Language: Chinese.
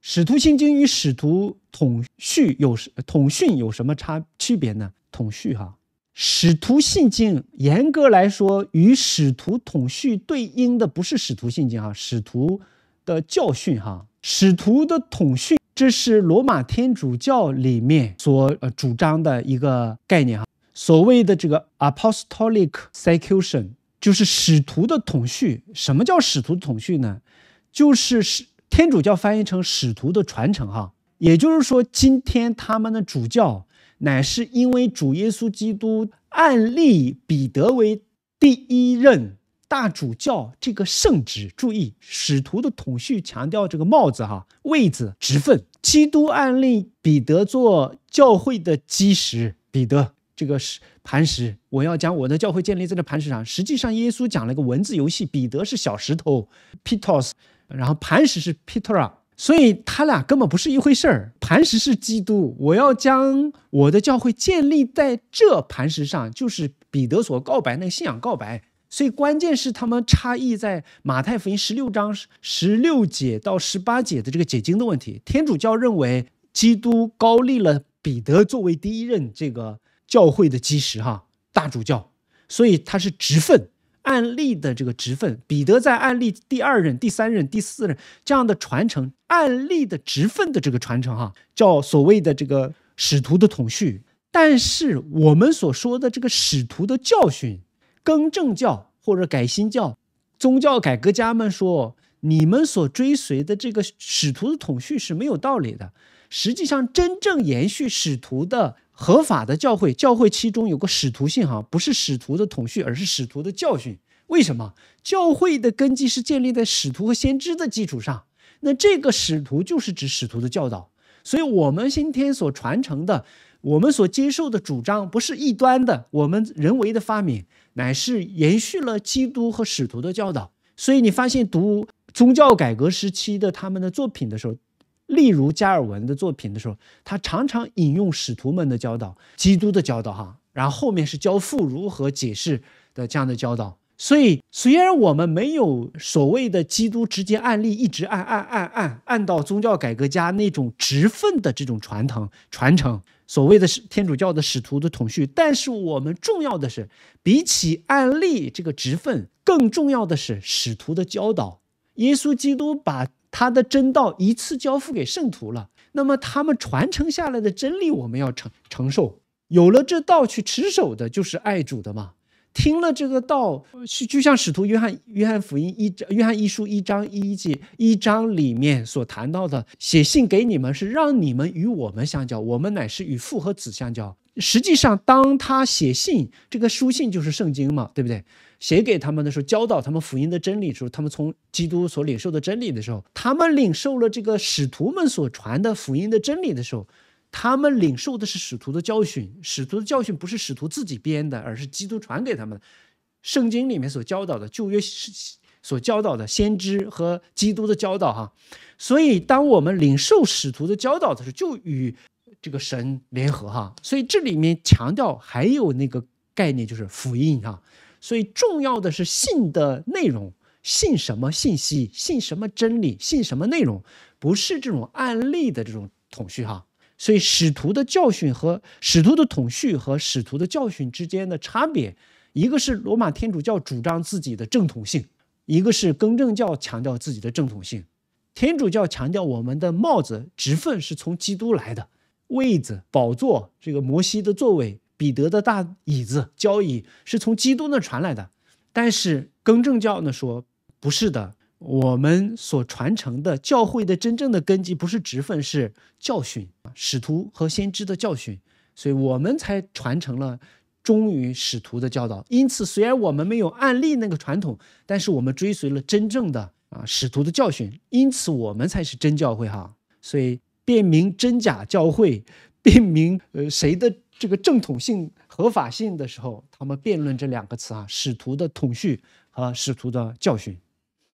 使徒信经与使徒统序有统训有什么差区别呢？统序哈，使徒信经严格来说与使徒统序对应的不是使徒信经哈，使徒的教训哈，使徒的统训，这是罗马天主教里面所主张的一个概念哈，所谓的这个 Apostolic Secution 就是使徒的统序。什么叫使徒统序呢？就是使。天主教翻译成使徒的传承，哈，也就是说，今天他们的主教乃是因为主耶稣基督暗立彼得为第一任大主教这个圣旨。注意，使徒的统序强调这个帽子，哈，位子、职分。基督暗立彼得做教会的基石，彼得这个是磐石。我要讲我的教会建立在这磐石上。实际上，耶稣讲了个文字游戏，彼得是小石头，Petros。然后磐石是 t 得啊，所以他俩根本不是一回事儿。磐石是基督，我要将我的教会建立在这磐石上，就是彼得所告白那个信仰告白。所以关键是他们差异在马太福音十六章十六节到十八节的这个解经的问题。天主教认为基督高立了彼得作为第一任这个教会的基石，哈，大主教，所以他是职份。案例的这个职分，彼得在案例第二任、第三任、第四任这样的传承，案例的职分的这个传承，哈，叫所谓的这个使徒的统序。但是我们所说的这个使徒的教训，更正教或者改新教宗教改革家们说，你们所追随的这个使徒的统序是没有道理的。实际上，真正延续使徒的。合法的教会，教会其中有个使徒信行，不是使徒的统绪，而是使徒的教训。为什么？教会的根基是建立在使徒和先知的基础上。那这个使徒就是指使徒的教导。所以，我们今天所传承的，我们所接受的主张，不是异端的，我们人为的发明，乃是延续了基督和使徒的教导。所以，你发现读宗教改革时期的他们的作品的时候。例如加尔文的作品的时候，他常常引用使徒们的教导、基督的教导，哈，然后后面是教父如何解释的这样的教导。所以，虽然我们没有所谓的基督直接案例，一直按按按按按到宗教改革家那种直分的这种传承传承，所谓的天主教的使徒的统序，但是我们重要的是，比起案例这个职分，更重要的是使徒的教导，耶稣基督把。他的真道一次交付给圣徒了，那么他们传承下来的真理，我们要承承受。有了这道去持守的，就是爱主的嘛。听了这个道，就就像使徒约翰约翰福音一约翰一书一章一节一章里面所谈到的，写信给你们是让你们与我们相交，我们乃是与父和子相交。实际上，当他写信，这个书信就是圣经嘛，对不对？写给他们的时候，教导他们福音的真理时候，他们从基督所领受的真理的时候，他们领受了这个使徒们所传的福音的真理的时候，他们领受的是使徒的教训。使徒的教训不是使徒自己编的，而是基督传给他们的圣经里面所教导的旧约所教导的先知和基督的教导。哈，所以当我们领受使徒的教导的时候，就与。这个神联合哈，所以这里面强调还有那个概念就是福音哈，所以重要的是信的内容，信什么信息，信什么真理，信什么内容，不是这种案例的这种统序哈。所以使徒的教训和使徒的统序和使徒的教训之间的差别，一个是罗马天主教主张自己的正统性，一个是更正教强调自己的正统性。天主教强调我们的帽子职分是从基督来的。位子、宝座，这个摩西的座位、彼得的大椅子、交椅，是从基督那传来的。但是更正教呢说不是的，我们所传承的教会的真正的根基不是职分，是教训、使徒和先知的教训，所以我们才传承了忠于使徒的教导。因此，虽然我们没有案例那个传统，但是我们追随了真正的啊使徒的教训，因此我们才是真教会哈。所以。辨明真假教会，辨明呃谁的这个正统性合法性的时候，他们辩论这两个词啊：使徒的统序和使徒的教训。